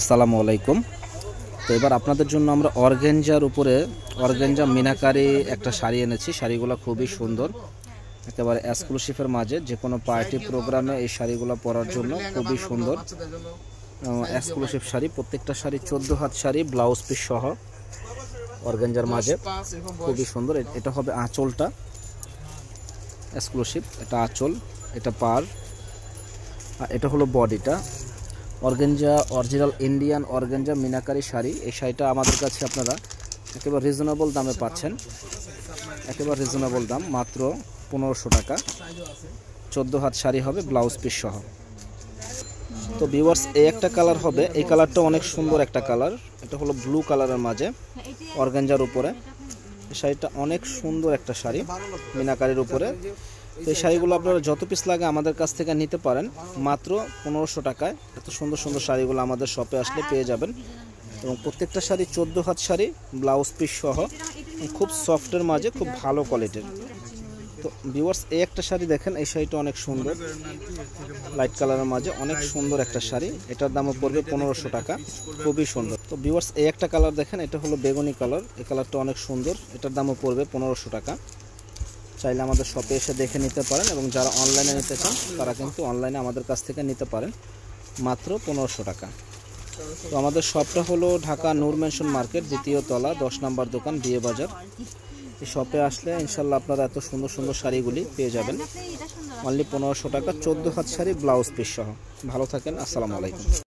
আসসালামু আলাইকুম তো এবার আপনাদের জন্য আমরা অর্গেঞ্জার উপরে অর্গেঞ্জা মিনাকারি একটা শাড়ি এনেছি শাড়িগুলো খুবই সুন্দর একেবারে এক্সক্লুসিভের মাঝে যে কোনো পার্টি প্রোগ্রামে এই শাড়িগুলো পরার জন্য খুবই সুন্দর এক্সক্লুসিভ শাড়ি প্রত্যেকটা শাড়ি চোদ্দো হাত শাড়ি ব্লাউজ পিস সহ অর্গেঞ্জার মাঝে খুবই সুন্দর এটা হবে আঁচলটা এক্সক্লুসিভ এটা আঁচল এটা পার আর এটা হলো বডিটা organza original Indian organza meenakari sari এই শাড়িটা আমাদের কাছে আপনারা একেবারে রিজনেবল দামে পাচ্ছেন একেবারে রিজনেবল দাম মাত্র পনেরোশো টাকা চোদ্দো হাত শাড়ি হবে ব্লাউজ পিস সহ তো ভিওয়ার্স এই একটা কালার হবে এই কালারটা অনেক সুন্দর একটা কালার এটা হলো ব্লু কালারের মাঝে অর্গেঞ্জার উপরে এই শাড়িটা অনেক সুন্দর একটা শাড়ি মিনাকারের উপরে তো এই শাড়িগুলো আপনারা যত পিস লাগে আমাদের কাছ থেকে নিতে পারেন মাত্র পনেরোশো টাকায় এত সুন্দর সুন্দর শাড়িগুলো আমাদের শপে আসলে পেয়ে যাবেন এবং প্রত্যেকটা শাড়ি চোদ্দো হাত শাড়ি ব্লাউজ পিস সহ খুব সফটের মাঝে খুব ভালো কোয়ালিটির তো ভিউয়ার্স এই একটা শাড়ি দেখেন এই শাড়িটা অনেক সুন্দর লাইট কালারের মাঝে অনেক সুন্দর একটা শাড়ি এটার দামও পড়বে পনেরোশো টাকা খুবই সুন্দর তো ভিউয়ার্স এই একটা কালার দেখেন এটা হলো বেগুনি কালার এই কালারটা অনেক সুন্দর এটার দামও পড়বে পনেরোশো টাকা চাইলে আমাদের শপে এসে দেখে নিতে পারেন এবং যারা অনলাইনে নিতে চান তারা কিন্তু অনলাইনে আমাদের কাছ থেকে নিতে পারেন মাত্র পনেরোশো টাকা তো আমাদের শপটা হলো ঢাকা নূর মেনশন মার্কেট দ্বিতীয় তলা দশ নম্বর দোকান বিয়ে বাজার এই শপে আসলে ইনশাল্লাহ আপনারা এত সুন্দর সুন্দর শাড়িগুলি পেয়ে যাবেন অনলি পনেরোশো টাকা চোদ্দো হাত শাড়ি ব্লাউজ পিস সহ ভালো থাকেন আসসালামু আলাইকুম